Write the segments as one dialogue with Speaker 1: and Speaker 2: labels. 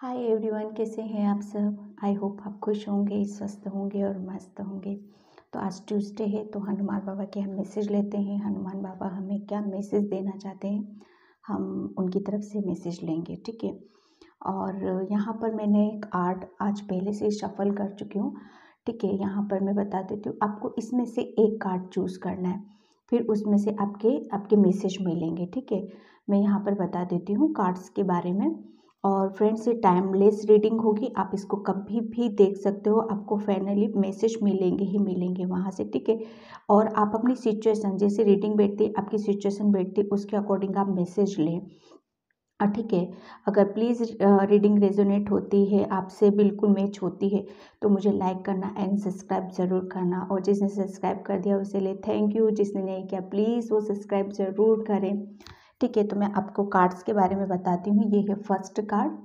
Speaker 1: hi everyone कैसे हैं आप सब आई होप आप खुश होंगे स्वस्थ होंगे और मस्त होंगे तो आज ट्यूसडे है तो हनुमान बाबा के हम मैसेज लेते हैं हनुमान बाबा हमें क्या मैसेज देना चाहते हैं हम उनकी तरफ से मैसेज लेंगे ठीक है और यहाँ पर मैंने एक आर्ट आज पहले से शफल कर चुकी हूँ ठीक है यहाँ पर मैं बता देती हूँ आपको इसमें से एक कार्ड चूज़ करना है फिर उसमें से आपके आपके मैसेज मिलेंगे ठीक है मैं यहाँ पर बता देती हूँ कार्ड्स के बारे में और फ्रेंड्स ये टाइमलेस रीडिंग होगी आप इसको कभी भी देख सकते हो आपको फाइनली मैसेज मिलेंगे ही मिलेंगे वहाँ से ठीक है और आप अपनी सिचुएशन जैसे रीडिंग बैठती आपकी सिचुएशन बैठती उसके अकॉर्डिंग आप मैसेज लें ठीक है अगर प्लीज़ रीडिंग रेजोनेट होती है आपसे बिल्कुल मैच होती है तो मुझे लाइक करना एंड सब्सक्राइब ज़रूर करना और जिसने सब्सक्राइब कर दिया उसे ले थैंक यू जिसने नहीं किया प्लीज़ वो सब्सक्राइब ज़रूर करें ठीक है तो मैं आपको कार्ड्स के बारे में बताती हूँ ये है फर्स्ट कार्ड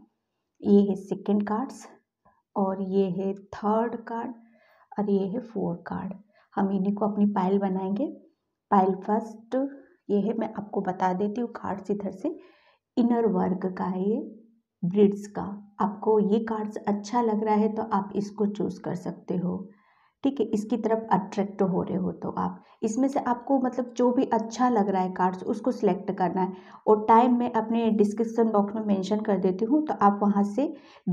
Speaker 1: ये है सेकंड कार्ड्स और ये है थर्ड कार्ड और ये है फोर कार्ड हम इन्हीं को अपनी पाइल बनाएंगे पाइल फर्स्ट ये है मैं आपको बता देती हूँ कार्ड्स इधर से इनर वर्ग का है ये ब्रिड्स का आपको ये कार्ड्स अच्छा लग रहा है तो आप इसको चूज़ कर सकते हो ठीक है इसकी तरफ अट्रैक्ट हो रहे हो तो आप इसमें से आपको मतलब जो भी अच्छा लग रहा है कार्ड्स उसको सिलेक्ट करना है और टाइम मैं अपने डिस्क्रिप्शन बॉक्स में मेंशन कर देती हूँ तो आप वहाँ से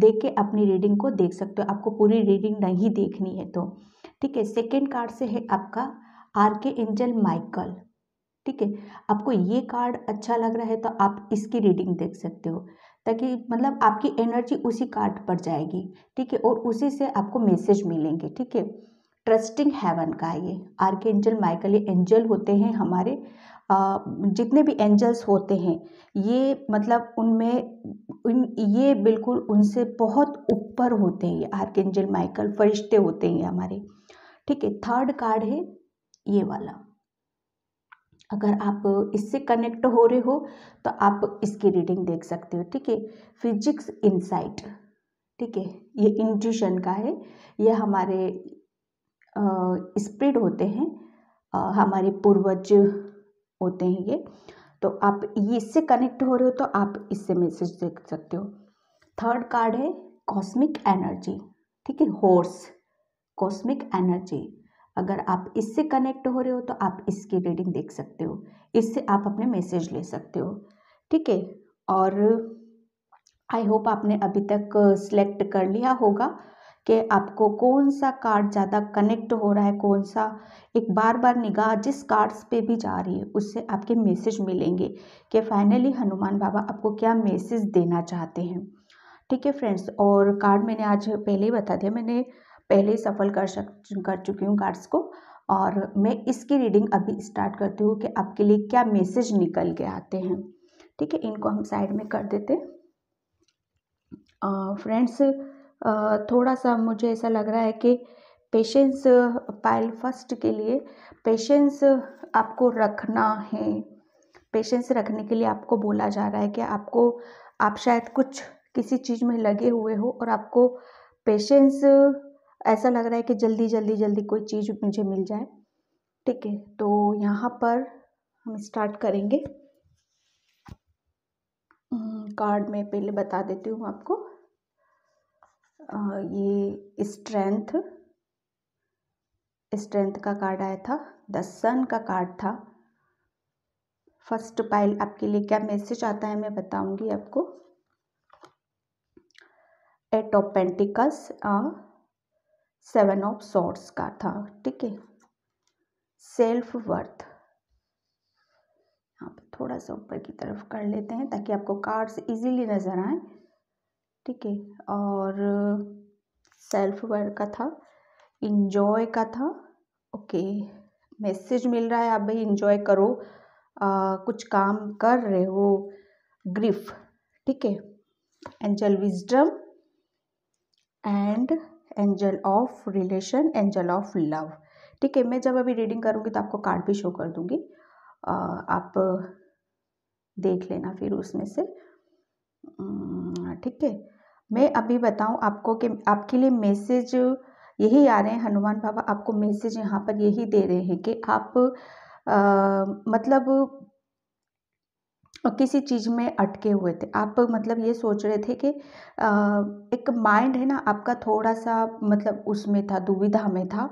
Speaker 1: देख के अपनी रीडिंग को देख सकते हो आपको पूरी रीडिंग नहीं देखनी है तो ठीक है सेकेंड कार्ड से है आपका आर के एंजल माइकल ठीक है आपको ये कार्ड अच्छा लग रहा है तो आप इसकी रीडिंग देख सकते हो ताकि मतलब आपकी एनर्जी उसी कार्ड पर जाएगी ठीक है और उसी से आपको मैसेज मिलेंगे ठीक है ट्रस्टिंग हेवन का है ये आर के एंजल माइकल ये एंजल होते हैं हमारे जितने भी एंजल्स होते हैं ये मतलब उनमें उन ये बिल्कुल उनसे बहुत ऊपर होते हैं ये आर के एंजल माइकल फरिश्ते होते हैं हमारे ठीक है थर्ड कार्ड है ये वाला अगर आप इससे कनेक्ट हो रहे हो तो आप इसकी रीडिंग देख सकते हो ठीक है फिजिक्स इनसाइट ठीक है ये इंट्यूशन का है ये हमारे स्प्रेड होते हैं हमारे पूर्वज होते हैं ये तो आप ये इससे कनेक्ट हो रहे हो तो आप इससे मैसेज देख सकते हो थर्ड कार्ड है कॉस्मिक एनर्जी ठीक है हॉर्स कॉस्मिक एनर्जी अगर आप इससे कनेक्ट हो रहे हो तो आप इसकी रीडिंग देख सकते हो इससे आप अपने मैसेज ले सकते हो ठीक है और आई होप आपने अभी तक सेलेक्ट कर लिया होगा कि आपको कौन सा कार्ड ज़्यादा कनेक्ट हो रहा है कौन सा एक बार बार निगाह जिस कार्ड्स पे भी जा रही है उससे आपके मैसेज मिलेंगे कि फाइनली हनुमान बाबा आपको क्या मैसेज देना चाहते हैं ठीक है फ्रेंड्स और कार्ड मैंने आज पहले ही बता दिया मैंने पहले ही सफल कर सक कर चुकी हूँ कार्ड्स को और मैं इसकी रीडिंग अभी स्टार्ट करती हूँ कि आपके लिए क्या मैसेज निकल के आते हैं ठीक है इनको हम साइड में कर देते फ्रेंड्स uh, थोड़ा सा मुझे ऐसा लग रहा है कि पेशेंस पाइल फर्स्ट के लिए पेशेंस आपको रखना है पेशेंस रखने के लिए आपको बोला जा रहा है कि आपको आप शायद कुछ किसी चीज़ में लगे हुए हो और आपको पेशेंस ऐसा लग रहा है कि जल्दी जल्दी जल्दी कोई चीज़ मुझे मिल जाए ठीक है तो यहाँ पर हम स्टार्ट करेंगे कार्ड में पहले बता देती हूँ आपको ये स्ट्रेंथ स्ट्रेंथ का कार्ड आया था द सन का कार्ड था फर्स्ट पाइल आपके लिए क्या मैसेज आता है मैं बताऊंगी आपको eight of pentacles seven of swords का था ठीक है सेल्फ वर्थ यहाँ थोड़ा सा ऊपर की तरफ कर लेते हैं ताकि आपको कार्ड्स इजीली नज़र आए ठीक है और सेल्फ वर्क का था इन्जॉय का था ओके मैसेज मिल रहा है आप भाई इन्जॉय करो आ, कुछ काम कर रहे हो ग्रिफ ठीक है angel wisdom and angel of relation angel of love ठीक है मैं जब अभी रीडिंग करूँगी तो आपको कार्ड भी शो कर दूँगी आप देख लेना फिर उसमें से ठीक है मैं अभी बताऊँ आपको कि आपके लिए मैसेज यही आ रहे हैं हनुमान बाबा आपको मैसेज यहाँ पर यही दे रहे हैं कि आप आ, मतलब किसी चीज़ में अटके हुए थे आप मतलब ये सोच रहे थे कि आ, एक माइंड है ना आपका थोड़ा सा मतलब उसमें था दुविधा में था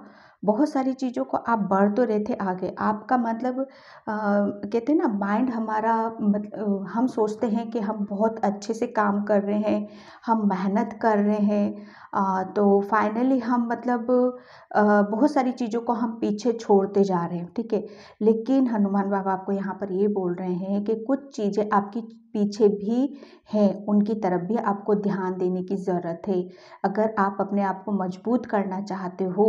Speaker 1: बहुत सारी चीज़ों को आप बढ़ तो रहे थे आगे आपका मतलब कहते हैं ना माइंड हमारा मतलब हम सोचते हैं कि हम बहुत अच्छे से काम कर रहे हैं हम मेहनत कर रहे हैं तो फाइनली हम मतलब बहुत सारी चीज़ों को हम पीछे छोड़ते जा रहे हैं ठीक है लेकिन हनुमान बाबा आपको यहाँ पर ये बोल रहे हैं कि कुछ चीज़ें आपकी पीछे भी हैं उनकी तरफ भी आपको ध्यान देने की ज़रूरत है अगर आप अपने आप को मजबूत करना चाहते हो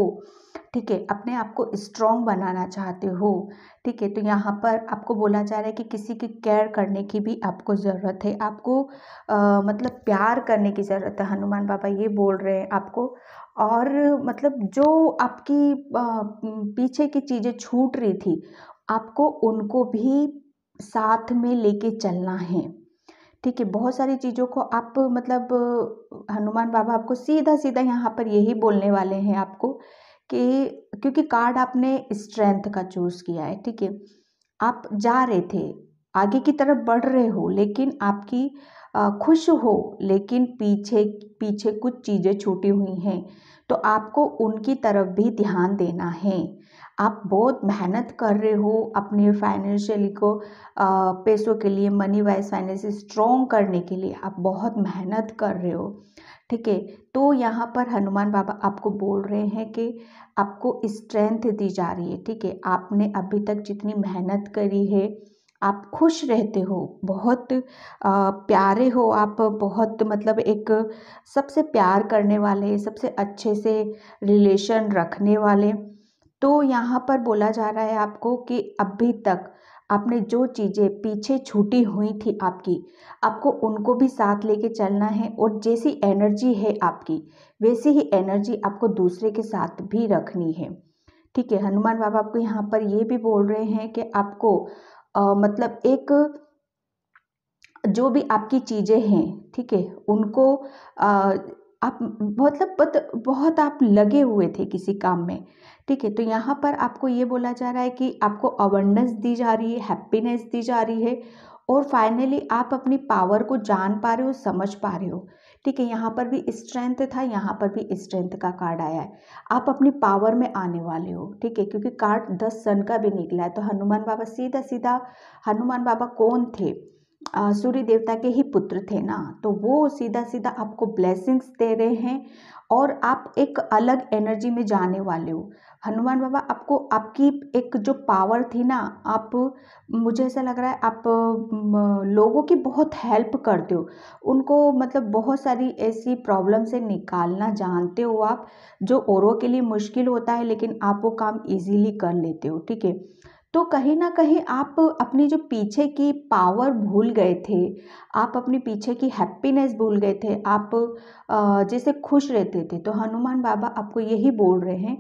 Speaker 1: ठीक है अपने आप को स्ट्रॉन्ग बनाना चाहते हो ठीक है तो यहाँ पर आपको बोला जा रहा है कि किसी की केयर करने की भी आपको ज़रूरत है आपको आ, मतलब प्यार करने की ज़रूरत है हनुमान बाबा ये बोल रहे हैं आपको और मतलब जो आपकी आ, पीछे की चीज़ें छूट रही थी आपको उनको भी साथ में लेके चलना है ठीक है बहुत सारी चीज़ों को आप मतलब हनुमान बाबा आपको सीधा सीधा यहाँ पर यही बोलने वाले हैं आपको कि क्योंकि कार्ड आपने स्ट्रेंथ का चूज़ किया है ठीक है आप जा रहे थे आगे की तरफ बढ़ रहे हो लेकिन आपकी खुश हो लेकिन पीछे पीछे कुछ चीज़ें छूटी हुई हैं तो आपको उनकी तरफ भी ध्यान देना है आप बहुत मेहनत कर रहे हो अपने फाइनेंशियली को पैसों के लिए मनी वाइज फाइनेंशियल स्ट्रॉन्ग करने के लिए आप बहुत मेहनत कर रहे हो ठीक है तो यहाँ पर हनुमान बाबा आपको बोल रहे हैं कि आपको स्ट्रेंथ दी जा रही है ठीक है आपने अभी तक जितनी मेहनत करी है आप खुश रहते हो बहुत प्यारे हो आप बहुत मतलब एक सबसे प्यार करने वाले सबसे अच्छे से रिलेशन रखने वाले तो यहाँ पर बोला जा रहा है आपको कि अभी तक आपने जो चीज़ें पीछे छूटी हुई थी आपकी आपको उनको भी साथ लेके चलना है और जैसी एनर्जी है आपकी वैसी ही एनर्जी आपको दूसरे के साथ भी रखनी है ठीक है हनुमान बाबा आपको यहाँ पर ये भी बोल रहे हैं कि आपको आ, मतलब एक जो भी आपकी चीज़ें हैं ठीक है उनको आ, आप मतलब बहुत आप लगे हुए थे किसी काम में ठीक है तो यहाँ पर आपको ये बोला जा रहा है कि आपको अवेयरनेस दी जा रही है हैप्पीनेस दी जा रही है और फाइनली आप अपनी पावर को जान पा रहे हो समझ पा रहे हो ठीक है यहाँ पर भी स्ट्रेंथ था यहाँ पर भी स्ट्रेंथ का कार्ड आया है आप अपनी पावर में आने वाले हो ठीक है क्योंकि कार्ड दस सन का भी निकला है तो हनुमान बाबा सीधा सीधा हनुमान बाबा कौन थे सूर्य देवता के ही पुत्र थे ना तो वो सीधा सीधा आपको ब्लेसिंग्स दे रहे हैं और आप एक अलग एनर्जी में जाने वाले हो हनुमान बाबा आपको आपकी एक जो पावर थी ना आप मुझे ऐसा लग रहा है आप लोगों की बहुत हेल्प करते हो उनको मतलब बहुत सारी ऐसी प्रॉब्लम से निकालना जानते हो आप जो औरों के लिए मुश्किल होता है लेकिन आप वो काम इजीली कर लेते हो ठीक है तो कहीं ना कहीं आप अपनी जो पीछे की पावर भूल गए थे आप अपने पीछे की हैप्पीनेस भूल गए थे आप जैसे खुश रहते थे तो हनुमान बाबा आपको यही बोल रहे हैं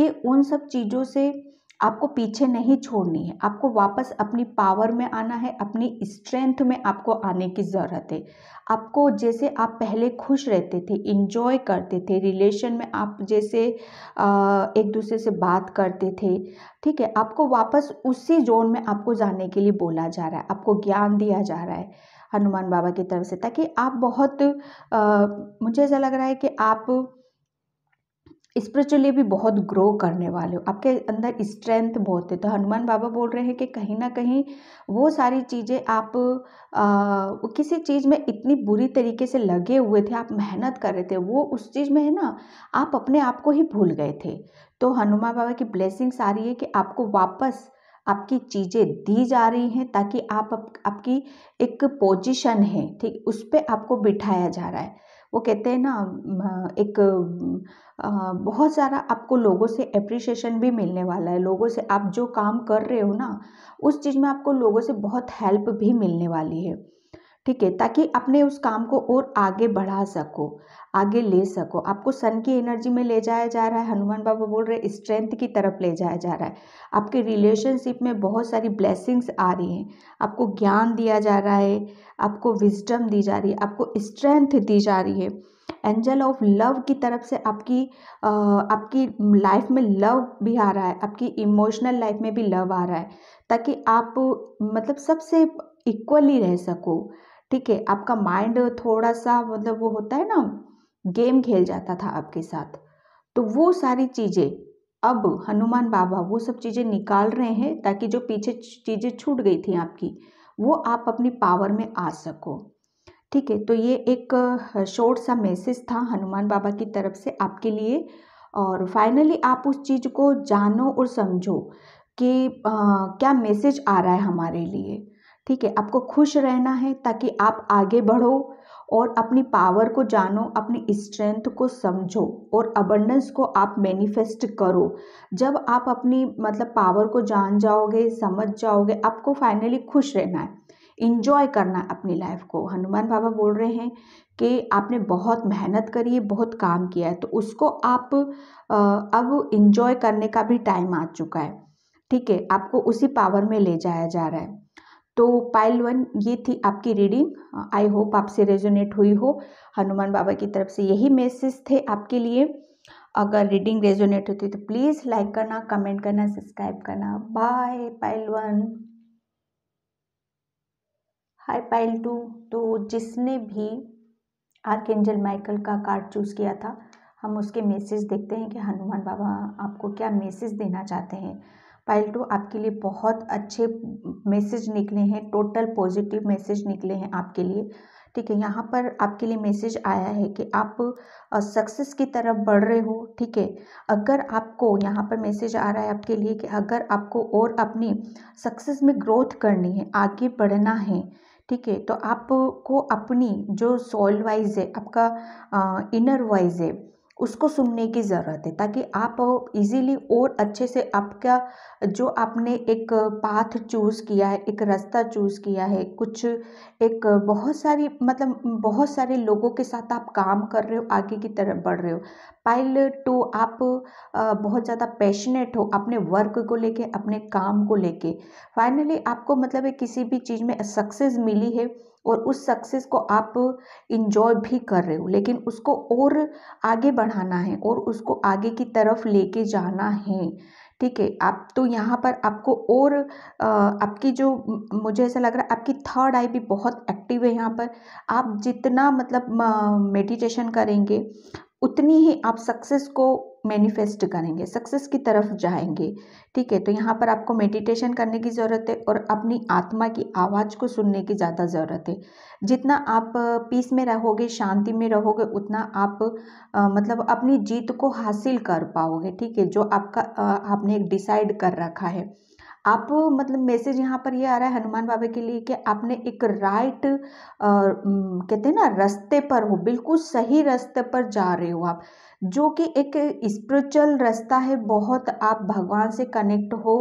Speaker 1: कि उन सब चीज़ों से आपको पीछे नहीं छोड़नी है आपको वापस अपनी पावर में आना है अपनी स्ट्रेंथ में आपको आने की ज़रूरत है आपको जैसे आप पहले खुश रहते थे इन्जॉय करते थे रिलेशन में आप जैसे एक दूसरे से बात करते थे ठीक है आपको वापस उसी जोन में आपको जाने के लिए बोला जा रहा है आपको ज्ञान दिया जा रहा है हनुमान बाबा की तरफ से ताकि आप बहुत आ, मुझे ऐसा लग रहा है कि आप स्पिरिचुअली भी बहुत ग्रो करने वाले हो आपके अंदर स्ट्रेंथ बहुत है तो हनुमान बाबा बोल रहे हैं कि कहीं ना कहीं वो सारी चीज़ें आप आ, किसी चीज़ में इतनी बुरी तरीके से लगे हुए थे आप मेहनत कर रहे थे वो उस चीज़ में है ना आप अपने आप को ही भूल गए थे तो हनुमान बाबा की ब्लेसिंग्स आ रही है कि आपको वापस आपकी चीज़ें दी जा रही हैं ताकि आप, आप आपकी एक पोजिशन है ठीक उस पर आपको बिठाया जा रहा है वो कहते हैं ना एक बहुत सारा आपको लोगों से अप्रिशिएशन भी मिलने वाला है लोगों से आप जो काम कर रहे हो ना उस चीज़ में आपको लोगों से बहुत हेल्प भी मिलने वाली है ठीक है ताकि अपने उस काम को और आगे बढ़ा सको आगे ले सको आपको सन की एनर्जी में ले जाया जा रहा है हनुमान बाबा बोल रहे हैं स्ट्रेंथ की तरफ ले जाया जा रहा है आपके रिलेशनशिप में बहुत सारी ब्लेसिंग्स आ रही हैं आपको ज्ञान दिया जा रहा है आपको विजडम दी जा रही है आपको स्ट्रेंथ दी जा रही है एंजल ऑफ लव की तरफ से आपकी आपकी लाइफ में लव भी आ रहा है आपकी इमोशनल लाइफ में भी लव आ रहा है ताकि आप मतलब सबसे इक्वली रह सको ठीक है आपका माइंड थोड़ा सा मतलब वो होता है ना गेम खेल जाता था आपके साथ तो वो सारी चीज़ें अब हनुमान बाबा वो सब चीज़ें निकाल रहे हैं ताकि जो पीछे चीज़ें छूट गई थी आपकी वो आप अपनी पावर में आ सको ठीक है तो ये एक शॉर्ट सा मैसेज था हनुमान बाबा की तरफ से आपके लिए और फाइनली आप उस चीज़ को जानो और समझो कि आ, क्या मैसेज आ रहा है हमारे लिए ठीक है आपको खुश रहना है ताकि आप आगे बढ़ो और अपनी पावर को जानो अपनी स्ट्रेंथ को समझो और अबंडेंस को आप मैनिफेस्ट करो जब आप अपनी मतलब पावर को जान जाओगे समझ जाओगे आपको फाइनली खुश रहना है इन्जॉय करना है अपनी लाइफ को हनुमान बाबा बोल रहे हैं कि आपने बहुत मेहनत करी है बहुत काम किया है तो उसको आप अब इन्जॉय करने का भी टाइम आ चुका है ठीक है आपको उसी पावर में ले जाया जा रहा है तो पाइल वन ये थी आपकी रीडिंग आई होप आपसे रेजोनेट हुई हो हनुमान बाबा की तरफ से यही मैसेज थे आपके लिए अगर रीडिंग रेजोनेट होती तो प्लीज़ लाइक करना कमेंट करना सब्सक्राइब करना bye pile one hi pile two तो जिसने भी आर्क एंजल माइकल का कार्ड चूज़ किया था हम उसके मैसेज देखते हैं कि हनुमान बाबा आपको क्या मैसेज देना चाहते हैं पाइल टू आपके लिए बहुत अच्छे मैसेज निकले हैं टोटल पॉजिटिव मैसेज निकले हैं आपके लिए ठीक है यहाँ पर आपके लिए मैसेज आया है कि आप सक्सेस की तरफ बढ़ रहे हो ठीक है अगर आपको यहाँ पर मैसेज आ रहा है आपके लिए कि अगर आपको और अपनी सक्सेस में ग्रोथ करनी है आगे बढ़ना है ठीक है तो आपको अपनी जो सोल वाइज है आपका इनर वाइज है उसको सुनने की ज़रूरत है ताकि आप इजीली और अच्छे से आपका जो आपने एक पाथ चूज़ किया है एक रास्ता चूज़ किया है कुछ एक बहुत सारी मतलब बहुत सारे लोगों के साथ आप काम कर रहे हो आगे की तरफ बढ़ रहे हो पायलट तो आप बहुत ज़्यादा पैशनेट हो अपने वर्क को लेके अपने काम को लेके फाइनली आपको मतलब है किसी भी चीज़ में सक्सेस मिली है और उस सक्सेस को आप इंजॉय भी कर रहे हो लेकिन उसको और आगे बढ़ाना है और उसको आगे की तरफ लेके जाना है ठीक है आप तो यहाँ पर आपको और आपकी जो मुझे ऐसा लग रहा है आपकी थर्ड आई भी बहुत एक्टिव है यहाँ पर आप जितना मतलब मेडिटेशन करेंगे उतनी ही आप सक्सेस को मैनिफेस्ट करेंगे सक्सेस की तरफ जाएंगे ठीक है तो यहाँ पर आपको मेडिटेशन करने की ज़रूरत है और अपनी आत्मा की आवाज़ को सुनने की ज़्यादा ज़रूरत है जितना आप पीस में रहोगे शांति में रहोगे उतना आप आ, मतलब अपनी जीत को हासिल कर पाओगे ठीक है जो आपका आ, आपने एक डिसाइड कर रखा है आप मतलब मैसेज यहाँ पर ये यह आ रहा है हनुमान बाबा के लिए कि आपने एक राइट कहते हैं ना रास्ते पर हो बिल्कुल सही रास्ते पर जा रहे हो आप जो कि एक स्पिरिचुअल रास्ता है बहुत आप भगवान से कनेक्ट हो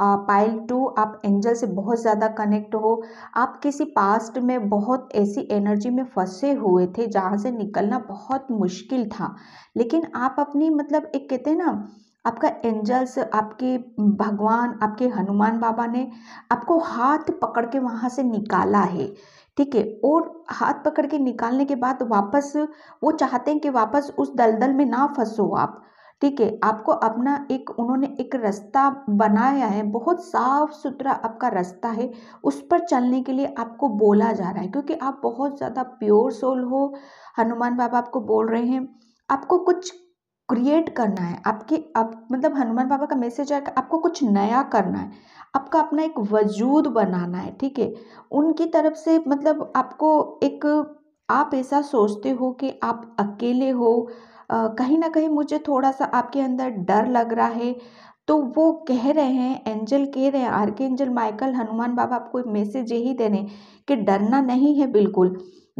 Speaker 1: पाइल टू आप एंजल से बहुत ज़्यादा कनेक्ट हो आप किसी पास्ट में बहुत ऐसी एनर्जी में फंसे हुए थे जहाँ से निकलना बहुत मुश्किल था लेकिन आप अपनी मतलब एक कहते हैं ना आपका एंजल्स आपके भगवान आपके हनुमान बाबा ने आपको हाथ पकड़ के वहाँ से निकाला है ठीक है और हाथ पकड़ के निकालने के बाद वापस वो चाहते हैं कि वापस उस दलदल में ना फंसो आप ठीक है आपको अपना एक उन्होंने एक रास्ता बनाया है बहुत साफ सुथरा आपका रास्ता है उस पर चलने के लिए आपको बोला जा रहा है क्योंकि आप बहुत ज़्यादा प्योर सोल हो हनुमान बाबा आपको बोल रहे हैं आपको कुछ क्रिएट करना है आपके आप मतलब हनुमान बाबा का मैसेज है आपको कुछ नया करना है आपका अपना एक वजूद बनाना है ठीक है उनकी तरफ से मतलब आपको एक आप ऐसा सोचते हो कि आप अकेले हो कहीं ना कहीं मुझे थोड़ा सा आपके अंदर डर लग रहा है तो वो कह रहे हैं एंजल कह रहे हैं are archangel Michael Hanuman बाबा आपको मैसेज यही दे रहे हैं कि डरना नहीं है बिल्कुल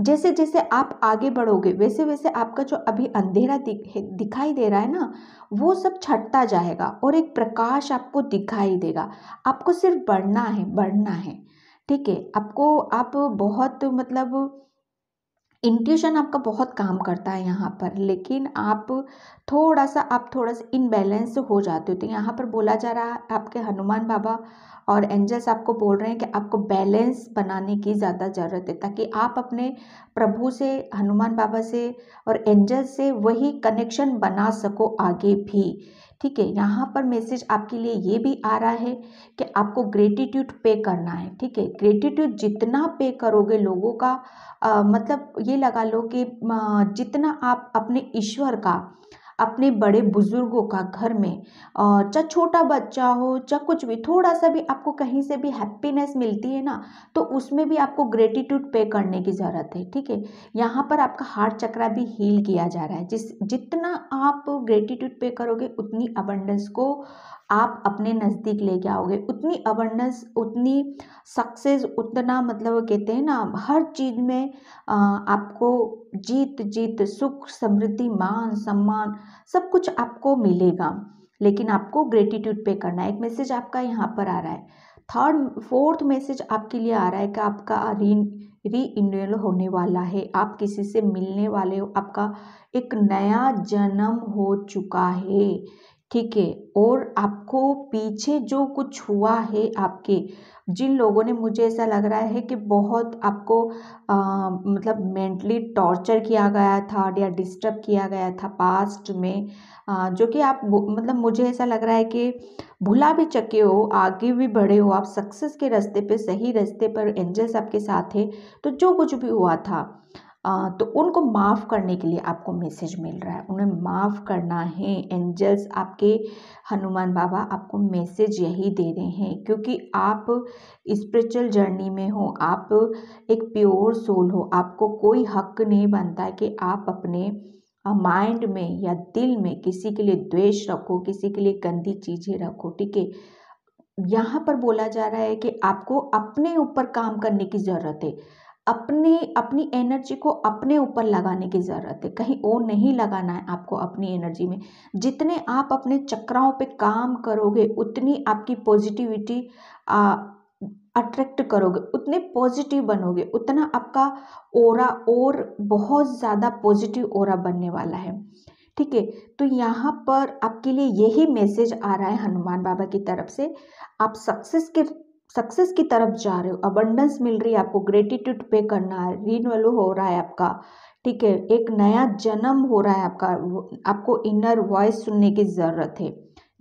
Speaker 1: जैसे जैसे आप आगे बढ़ोगे वैसे वैसे आपका जो अभी अंधेरा दिख दिखाई दे रहा है ना वो सब छटता जाएगा और एक प्रकाश आपको दिखाई देगा आपको सिर्फ बढ़ना है बढ़ना है ठीक है आपको आप बहुत मतलब इंट्यूशन आपका बहुत काम करता है यहाँ पर लेकिन आप थोड़ा सा आप थोड़ा सा इनबैलेंस हो जाते हो तो यहाँ पर बोला जा रहा है आपके हनुमान बाबा और एंजल्स आपको बोल रहे हैं कि आपको बैलेंस बनाने की ज़्यादा ज़रूरत है ताकि आप अपने प्रभु से हनुमान बाबा से और एंजल्स से वही कनेक्शन बना सको आगे भी ठीक है यहाँ पर मैसेज आपके लिए ये भी आ रहा है कि आपको ग्रेटिट्यूड पे करना है ठीक है ग्रेटिट्यूड जितना पे करोगे लोगों का आ, मतलब ये लगा लो कि जितना आप अपने ईश्वर का अपने बड़े बुज़ुर्गों का घर में और चाहे छोटा बच्चा हो चाहे कुछ भी थोड़ा सा भी आपको कहीं से भी हैप्पीनेस मिलती है ना तो उसमें भी आपको ग्रेटिट्यूड पे करने की ज़रूरत है ठीक है यहाँ पर आपका हार्ट चक्रा भी हील किया जा रहा है जिस जितना आप ग्रेटिट्यूड पे करोगे उतनी अबंडेंस को आप अपने नज़दीक लेके आओगे उतनी अवेयरनेस उतनी सक्सेस उतना मतलब कहते हैं ना हर चीज़ में आपको जीत जीत सुख समृद्धि मान सम्मान सब कुछ आपको मिलेगा लेकिन आपको ग्रेटिट्यूड पे करना है एक मैसेज आपका यहाँ पर आ रहा है थर्ड फोर्थ मैसेज आपके लिए आ रहा है कि आपका री रीइन्यूअल होने वाला है आप किसी से मिलने वाले हो आपका एक नया जन्म हो चुका है ठीक है और आपको पीछे जो कुछ हुआ है आपके जिन लोगों ने मुझे ऐसा लग रहा है कि बहुत आपको मतलब मेंटली टॉर्चर किया गया था या डिस्टर्ब किया गया था पास्ट में जो कि आप मतलब मुझे ऐसा लग रहा है कि भुला भी चके हो आगे भी बढ़े हो आप सक्सेस के रास्ते पे सही रास्ते पर एंजल्स आपके साथ है तो जो कुछ भी हुआ था तो उनको माफ़ करने के लिए आपको मैसेज मिल रहा है उन्हें माफ़ करना है एंजल्स आपके हनुमान बाबा आपको मैसेज यही दे रहे हैं क्योंकि आप स्पिरिचुअल जर्नी में हो आप एक प्योर सोल हो आपको कोई हक नहीं बनता है कि आप अपने माइंड में या दिल में किसी के लिए द्वेष रखो किसी के लिए गंदी चीज़ें रखो ठीक है यहाँ पर बोला जा रहा है कि आपको अपने ऊपर काम करने की ज़रूरत है अपने अपनी एनर्जी को अपने ऊपर लगाने की ज़रूरत है कहीं और नहीं लगाना है आपको अपनी एनर्जी में जितने आप अपने चक्राओं पे काम करोगे उतनी आपकी पॉजिटिविटी अट्रैक्ट करोगे उतने पॉजिटिव बनोगे उतना आपका ओरा और बहुत ज़्यादा पॉजिटिव ओरा बनने वाला है ठीक है तो यहाँ पर आपके लिए यही मैसेज आ रहा है हनुमान बाबा की तरफ से आप सक्सेस के सक्सेस की तरफ जा रहे हो अबंडेंस मिल रही है आपको ग्रेटिट्यूड पे करना है रीनवलो हो रहा है आपका ठीक है एक नया जन्म हो रहा है आपका आपको इनर वॉइस सुनने की ज़रूरत है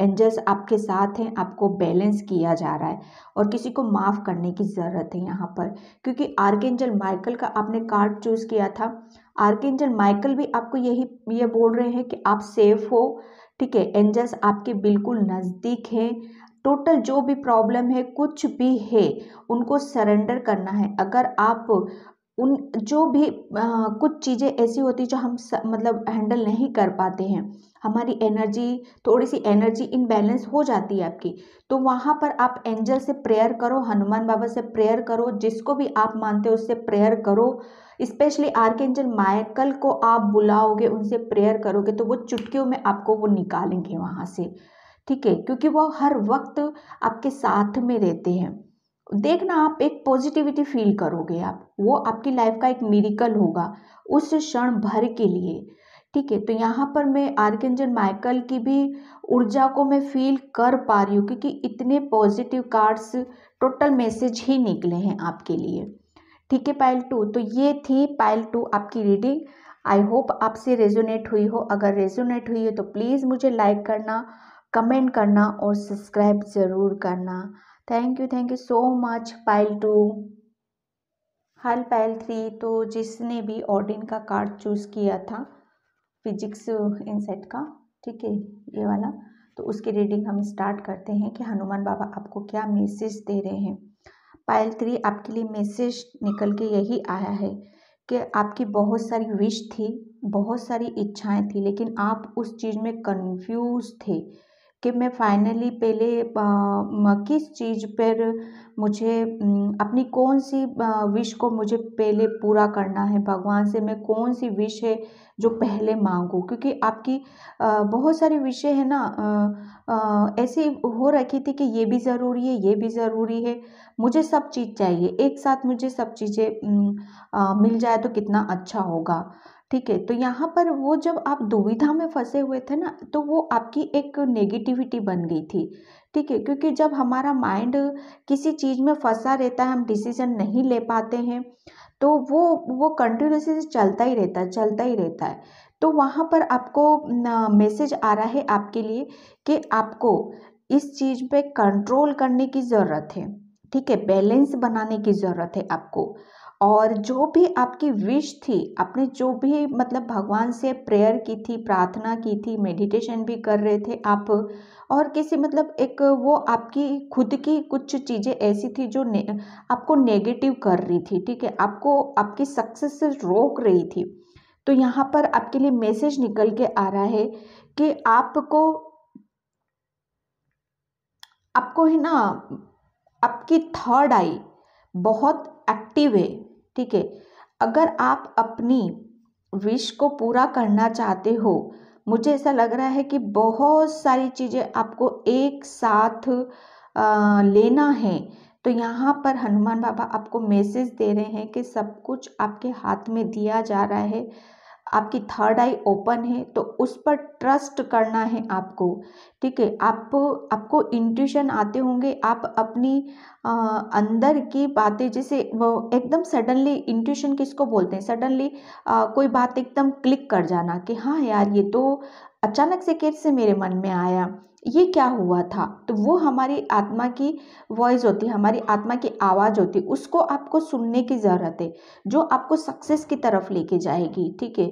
Speaker 1: एंजल्स आपके साथ हैं आपको बैलेंस किया जा रहा है और किसी को माफ़ करने की ज़रूरत है यहाँ पर क्योंकि आर्क एंजल माइकल का आपने कार्ड चूज़ किया था आर्क एंजल माइकल भी आपको यही ये बोल रहे हैं कि आप सेफ हो ठीक है एंजल्स आपके बिल्कुल नज़दीक हैं टोटल जो भी प्रॉब्लम है कुछ भी है उनको सरेंडर करना है अगर आप उन जो भी आ, कुछ चीज़ें ऐसी होती जो हम स, मतलब हैंडल नहीं कर पाते हैं हमारी एनर्जी थोड़ी सी एनर्जी इनबैलेंस हो जाती है आपकी तो वहाँ पर आप एंजल से प्रेयर करो हनुमान बाबा से प्रेयर करो जिसको भी आप मानते हो उससे प्रेयर करो specially archangel Michael को आप बुलाओगे उनसे प्रेयर करोगे तो वो चुटकियों में आपको वो निकालेंगे वहाँ से ठीक है क्योंकि वो हर वक्त आपके साथ में रहते हैं देखना आप एक पॉजिटिविटी फील करोगे आप वो आपकी लाइफ का एक मेरिकल होगा उस क्षण भर के लिए ठीक है तो यहाँ पर मैं आर्केंजन माइकल की भी ऊर्जा को मैं फील कर पा रही हूँ क्योंकि इतने पॉजिटिव कार्ड्स टोटल मैसेज ही निकले हैं आपके लिए ठीक है पायल टू तो ये थी पाइल टू आपकी रीडिंग आई होप आपसे रेजोनेट हुई हो अगर रेजोनेट हुई हो तो प्लीज़ मुझे लाइक करना कमेंट करना और सब्सक्राइब ज़रूर करना thank you thank you so much pile two हल पाइल थ्री तो जिसने भी ऑडिन का कार्ड चूज़ किया था फिजिक्स इनसेट का ठीक है ये वाला तो उसकी रीडिंग हम स्टार्ट करते हैं कि हनुमान बाबा आपको क्या मैसेज दे रहे हैं पायल थ्री आपके लिए मैसेज निकल के यही आया है कि आपकी बहुत सारी विश थी बहुत सारी इच्छाएं थी लेकिन आप उस चीज़ में कंफ्यूज थे कि मैं फाइनली पहले किस चीज़ पर मुझे अपनी कौन सी विश को मुझे पहले पूरा करना है भगवान से मैं कौन सी विश है जो पहले मांगूँ क्योंकि आपकी बहुत सारी विषय है ना ऐसी हो रखी थी कि ये भी ज़रूरी है ये भी ज़रूरी है मुझे सब चीज़ चाहिए एक साथ मुझे सब चीज़ें मिल जाए तो कितना अच्छा होगा ठीक है तो यहाँ पर वो जब आप दुविधा में फंसे हुए थे ना तो वो आपकी एक नेगेटिविटी बन गई थी ठीक है क्योंकि जब हमारा माइंड किसी चीज़ में फंसा रहता है हम डिसीजन नहीं ले पाते हैं तो वो वो कंटिन्यूसली चलता ही रहता है चलता ही रहता है तो वहाँ पर आपको मैसेज आ रहा है आपके लिए कि आपको इस चीज़ पे कंट्रोल करने की ज़रूरत है ठीक है बैलेंस बनाने की ज़रूरत है आपको और जो भी आपकी विश थी आपने जो भी मतलब भगवान से प्रेयर की थी प्रार्थना की थी मेडिटेशन भी कर रहे थे आप और किसी मतलब एक वो आपकी खुद की कुछ चीज़ें ऐसी थी जो ने, आपको नेगेटिव कर रही थी ठीक है आपको आपकी सक्सेस से रोक रही थी तो यहाँ पर आपके लिए मैसेज निकल के आ रहा है कि आपको आपको है ना आपकी थर्ड आई बहुत एक्टिव है ठीक है अगर आप अपनी विश को पूरा करना चाहते हो मुझे ऐसा लग रहा है कि बहुत सारी चीज़ें आपको एक साथ आ, लेना है तो यहाँ पर हनुमान बाबा आपको मैसेज दे रहे हैं कि सब कुछ आपके हाथ में दिया जा रहा है आपकी थर्ड आई ओपन है तो उस पर ट्रस्ट करना है आपको ठीक है आप आपको इंट्यूशन आते होंगे आप अपनी आ, अंदर की बातें जैसे वो एकदम सडनली इंट्यूशन किसको बोलते हैं सडनली कोई बात एकदम क्लिक कर जाना कि हाँ यार ये तो अचानक से कैसे मेरे मन में आया ये क्या हुआ था तो वो हमारी आत्मा की वॉइस होती है हमारी आत्मा की आवाज़ होती है उसको आपको सुनने की ज़रूरत है जो आपको सक्सेस की तरफ लेके जाएगी ठीक है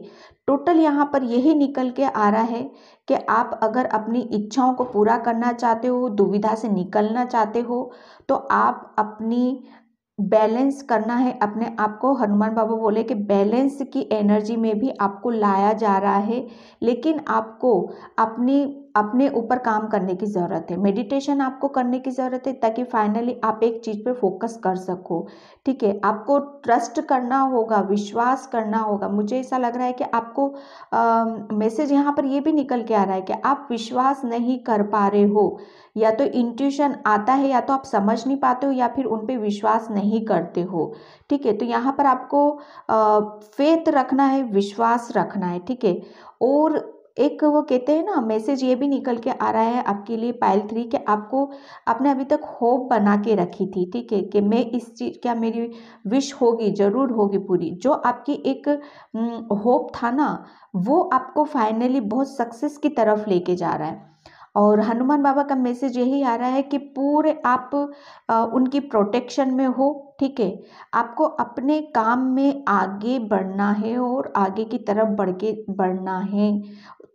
Speaker 1: टोटल यहाँ पर यही निकल के आ रहा है कि आप अगर अपनी इच्छाओं को पूरा करना चाहते हो दुविधा से निकलना चाहते हो तो आप अपनी बैलेंस करना है अपने आप को हनुमान बाबा बोले कि बैलेंस की एनर्जी में भी आपको लाया जा रहा है लेकिन आपको अपनी अपने ऊपर काम करने की ज़रूरत है मेडिटेशन आपको करने की ज़रूरत है ताकि फाइनली आप एक चीज़ पे फोकस कर सको ठीक है आपको ट्रस्ट करना होगा विश्वास करना होगा मुझे ऐसा लग रहा है कि आपको मैसेज यहाँ पर ये भी निकल के आ रहा है कि आप विश्वास नहीं कर पा रहे हो या तो इंट्यूशन आता है या तो आप समझ नहीं पाते हो या फिर उन पर विश्वास नहीं करते हो ठीक है तो यहाँ पर आपको फेथ रखना है विश्वास रखना है ठीक है और एक वो कहते हैं ना मैसेज ये भी निकल के आ रहा है आपके लिए पायल थ्री कि आपको आपने अभी तक होप बना के रखी थी ठीक है कि मैं इस चीज़ क्या मेरी विश होगी ज़रूर होगी पूरी जो आपकी एक होप था ना वो आपको फाइनली बहुत सक्सेस की तरफ लेके जा रहा है और हनुमान बाबा का मैसेज यही आ रहा है कि पूरे आप आ, उनकी प्रोटेक्शन में हो ठीक है आपको अपने काम में आगे बढ़ना है और आगे की तरफ बढ़ के बढ़ना है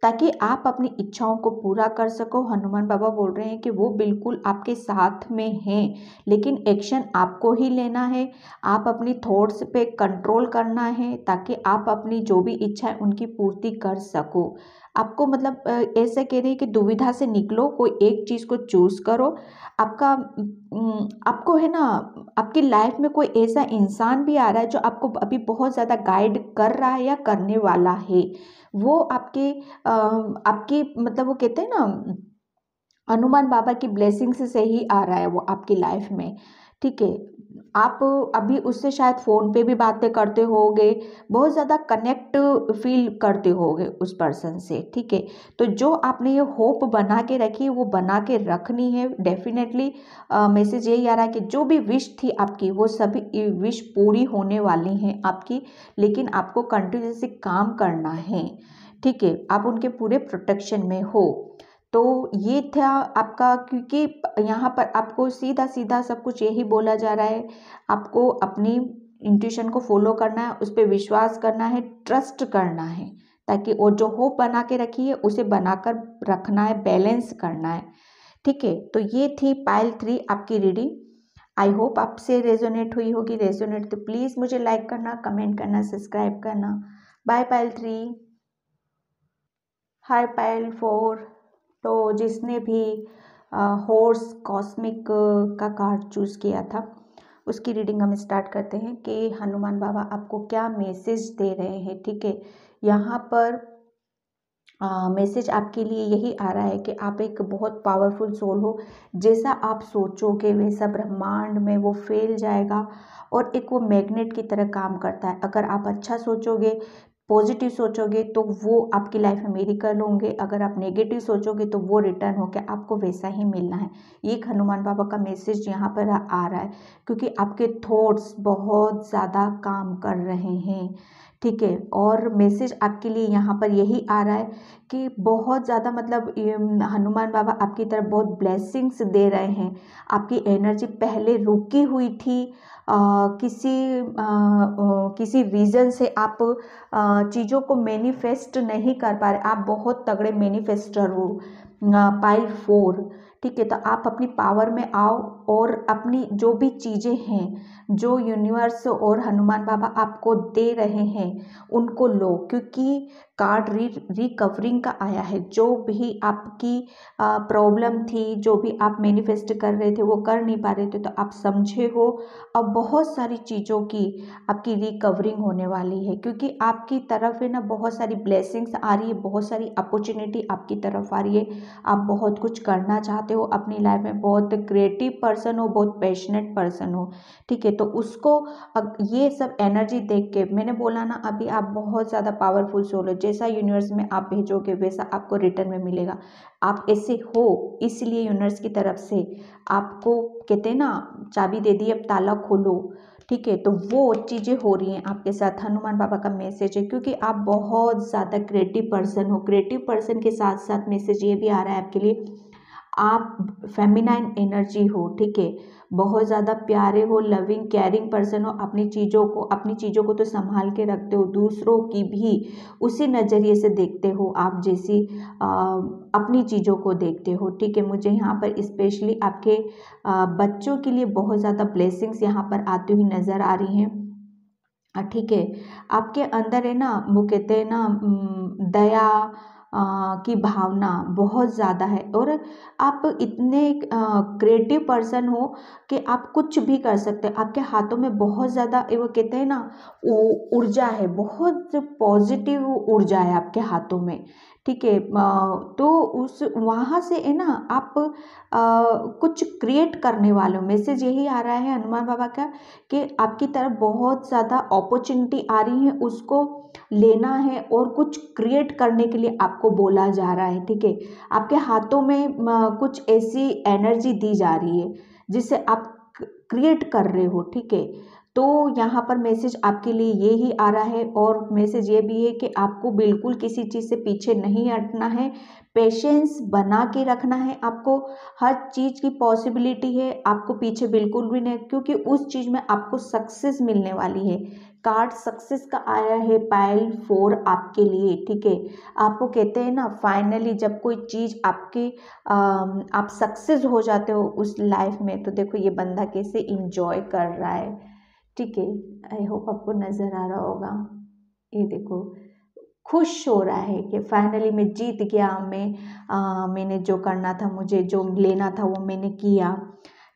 Speaker 1: ताकि आप अपनी इच्छाओं को पूरा कर सको हनुमान बाबा बोल रहे हैं कि वो बिल्कुल आपके साथ में हैं लेकिन एक्शन आपको ही लेना है आप अपनी थॉट्स पे कंट्रोल करना है ताकि आप अपनी जो भी इच्छा है उनकी पूर्ति कर सको आपको मतलब ऐसे कह रही है कि दुविधा से निकलो कोई एक चीज़ को चूज़ करो आपका आपको है ना आपकी लाइफ में कोई ऐसा इंसान भी आ रहा है जो आपको अभी बहुत ज़्यादा गाइड कर रहा है या करने वाला है वो आपके आपकी मतलब वो कहते हैं ना हनुमान बाबा की ब्लेसिंग्स से ही आ रहा है वो आपकी लाइफ में ठीक है आप अभी उससे शायद फ़ोन पे भी बातें करते होगे बहुत ज़्यादा कनेक्ट फील करते होगे उस पर्सन से ठीक है तो जो आपने ये होप बना के रखी वो बना के रखनी है डेफिनेटली मैसेज यही आ रहा है कि जो भी विश थी आपकी वो सभी विश पूरी होने वाली हैं आपकी लेकिन आपको कंटिन्यूसली काम करना है ठीक है आप उनके पूरे प्रोटेक्शन में हो तो ये था आपका क्योंकि यहाँ पर आपको सीधा सीधा सब कुछ यही बोला जा रहा है आपको अपनी इंट्यूशन को फॉलो करना है उस पर विश्वास करना है ट्रस्ट करना है ताकि वो जो होप बना के रखी है उसे बनाकर रखना है बैलेंस करना है ठीक है तो ये थी पाइल थ्री आपकी रीडिंग आई होप आपसे रेजोनेट हुई होगी रेजोनेट तो प्लीज़ मुझे लाइक करना कमेंट करना सब्सक्राइब करना bye pile three hi pile four तो जिसने भी हॉर्स कॉस्मिक का कार्ड चूज़ किया था उसकी रीडिंग हम स्टार्ट करते हैं कि हनुमान बाबा आपको क्या मैसेज दे रहे हैं ठीक है यहाँ पर मैसेज आपके लिए यही आ रहा है कि आप एक बहुत पावरफुल सोल हो जैसा आप सोचोगे वैसा ब्रह्मांड में वो फैल जाएगा और एक वो मैग्नेट की तरह काम करता है अगर आप अच्छा सोचोगे पॉजिटिव सोचोगे तो वो आपकी लाइफ में मेरिकल होंगे अगर आप नेगेटिव सोचोगे तो वो रिटर्न होकर आपको वैसा ही मिलना है एक हनुमान बाबा का मैसेज यहाँ पर आ रहा है क्योंकि आपके थॉट्स बहुत ज़्यादा काम कर रहे हैं ठीक है और मैसेज आपके लिए यहाँ पर यही आ रहा है कि बहुत ज़्यादा मतलब हनुमान बाबा आपकी तरफ बहुत ब्लेसिंग्स दे रहे हैं आपकी एनर्जी पहले रुकी हुई थी किसी किसी रीज़न से आप चीज़ों को मैनिफेस्ट नहीं कर पा रहे आप बहुत तगड़े मैनिफेस्टर हो पाइल फोर ठीक है तो आप अपनी पावर में आओ और अपनी जो भी चीज़ें हैं जो यूनिवर्स और हनुमान बाबा आपको दे रहे हैं उनको लो क्योंकि कार्ड री रिकवरिंग का आया है जो भी आपकी प्रॉब्लम थी जो भी आप मैनिफेस्ट कर रहे थे वो कर नहीं पा रहे थे तो आप समझे हो अब बहुत सारी चीज़ों की आपकी रिकवरिंग होने वाली है क्योंकि आपकी तरफ है ना बहुत सारी ब्लेसिंग्स आ रही है बहुत सारी अपॉर्चुनिटी आपकी तरफ आ रही है आप बहुत कुछ करना चाहते हो अपनी लाइफ में बहुत क्रिएटिव पर्सन हो बहुत पैशनेट पर्सन हो ठीक है तो उसको अब ये सब एनर्जी देख के मैंने बोला ना अभी आप बहुत ज़्यादा पावरफुल सोल हो जैसा यूनिवर्स में आप भेजोगे वैसा आपको रिटर्न में मिलेगा आप ऐसे हो इसलिए यूनिवर्स की तरफ से आपको कहते हैं ना चाबी दे दी अब ताला खोलो ठीक है तो वो चीज़ें हो रही हैं आपके साथ हनुमान बाबा का मैसेज है क्योंकि आप बहुत ज़्यादा क्रिएटिव पर्सन हो क्रिएटिव पर्सन के साथ साथ मैसेज ये भी आ रहा है आपके लिए आप फेमिनाइन एनर्जी हो ठीक है बहुत ज़्यादा प्यारे हो लविंग केयरिंग पर्सन हो अपनी चीज़ों को अपनी चीज़ों को तो संभाल के रखते हो दूसरों की भी उसी नज़रिए से देखते हो आप जैसी आ, अपनी चीज़ों को देखते हो ठीक है मुझे यहाँ पर स्पेशली आपके आ, बच्चों के लिए बहुत ज़्यादा ब्लेसिंग्स यहाँ पर आती हुई नज़र आ रही हैं ठीक है आपके अंदर है ना वो कहते हैं ना दया की भावना बहुत ज़्यादा है और आप इतने क्रिएटिव पर्सन हो कि आप कुछ भी कर सकते हैं आपके हाथों में बहुत ज़्यादा वो कहते हैं ना ऊर्जा है बहुत पॉजिटिव ऊर्जा है आपके हाथों में ठीक है तो उस वहाँ से है ना आप कुछ क्रिएट करने वाले हो मैसेज यही आ रहा है हनुमान बाबा का कि आपकी तरफ बहुत ज़्यादा अपॉर्चुनिटी आ रही है उसको लेना है और कुछ क्रिएट करने के लिए आपको बोला जा रहा है ठीक है आपके हाथों में कुछ ऐसी एनर्जी दी जा रही है जिसे आप क्रिएट कर रहे हो ठीक है तो यहाँ पर मैसेज आपके लिए ये ही आ रहा है और मैसेज ये भी है कि आपको बिल्कुल किसी चीज़ से पीछे नहीं हटना है पेशेंस बना के रखना है आपको हर चीज़ की पॉसिबिलिटी है आपको पीछे बिल्कुल भी नहीं क्योंकि उस चीज़ में आपको सक्सेस मिलने वाली है कार्ड सक्सेस का आया है पायल फोर आपके लिए ठीक है आपको कहते हैं ना फाइनली जब कोई चीज़ आपके आप सक्सेस हो जाते हो उस लाइफ में तो देखो ये बंदा कैसे इंजॉय कर रहा है ठीक है आई होप आपको नज़र आ रहा होगा ये देखो खुश हो रहा है कि फाइनली मैं जीत गया मैं मैंने जो करना था मुझे जो लेना था वो मैंने किया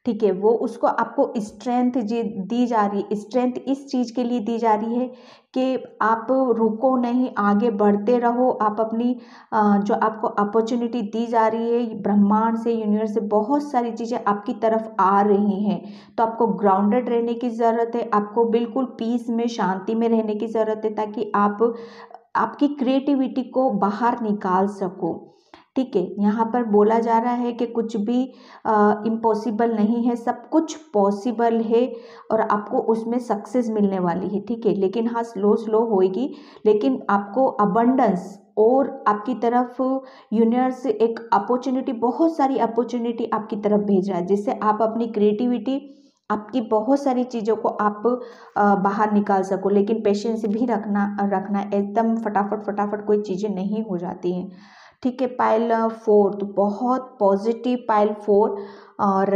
Speaker 1: ठीक है वो उसको आपको स्ट्रेंथ जी दी जा रही है स्ट्रेंथ इस चीज़ के लिए दी जा रही है कि आप रुको नहीं आगे बढ़ते रहो आप अपनी जो आपको अपॉर्चुनिटी दी जा रही है ब्रह्मांड से यूनिवर्स से बहुत सारी चीज़ें आपकी तरफ आ रही हैं तो आपको ग्राउंडेड रहने की ज़रूरत है आपको बिल्कुल पीस में शांति में रहने की ज़रूरत है ताकि आप आपकी क्रिएटिविटी को बाहर निकाल सको ठीक है यहाँ पर बोला जा रहा है कि कुछ भी इम्पॉसिबल नहीं है सब कुछ पॉसिबल है और आपको उसमें सक्सेस मिलने वाली है ठीक है लेकिन हाँ स्लो स्लो होएगी लेकिन आपको अबंडेंस और आपकी तरफ यूनिवर्स एक अपॉर्चुनिटी बहुत सारी अपॉर्चुनिटी आपकी तरफ भेज रहा है जिससे आप अपनी क्रिएटिविटी आपकी बहुत सारी चीज़ों को आप बाहर निकाल सको लेकिन पेशेंस भी रखना रखना एकदम फटाफट फटाफट कोई चीज़ें नहीं हो जाती हैं ठीक है पाइल फोर तो बहुत पॉजिटिव पाइल फोर और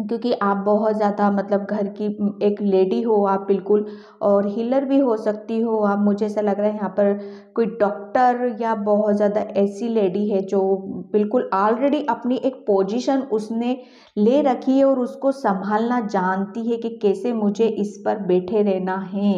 Speaker 1: क्योंकि आप बहुत ज़्यादा मतलब घर की एक लेडी हो आप बिल्कुल और हीलर भी हो सकती हो आप मुझे ऐसा लग रहा है यहाँ पर कोई डॉक्टर या बहुत ज़्यादा ऐसी लेडी है जो बिल्कुल ऑलरेडी अपनी एक पोजीशन उसने ले रखी है और उसको संभालना जानती है कि कैसे मुझे इस पर बैठे रहना है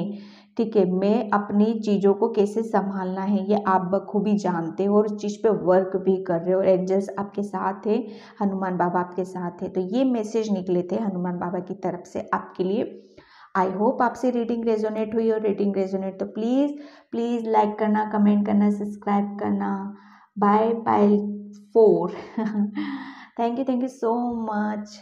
Speaker 1: ठीक है मैं अपनी चीज़ों को कैसे संभालना है ये आप बखूबी जानते हो और उस चीज़ पे वर्क भी कर रहे हो और एंजल्स आपके साथ है हनुमान बाबा आपके साथ है तो ये मैसेज निकले थे हनुमान बाबा की तरफ से आपके लिए आई होप आपसे रीडिंग रेजोनेट हुई और रीडिंग रेजोनेट तो प्लीज़ प्लीज़ लाइक करना कमेंट करना सब्सक्राइब करना bye bye four thank you thank you so much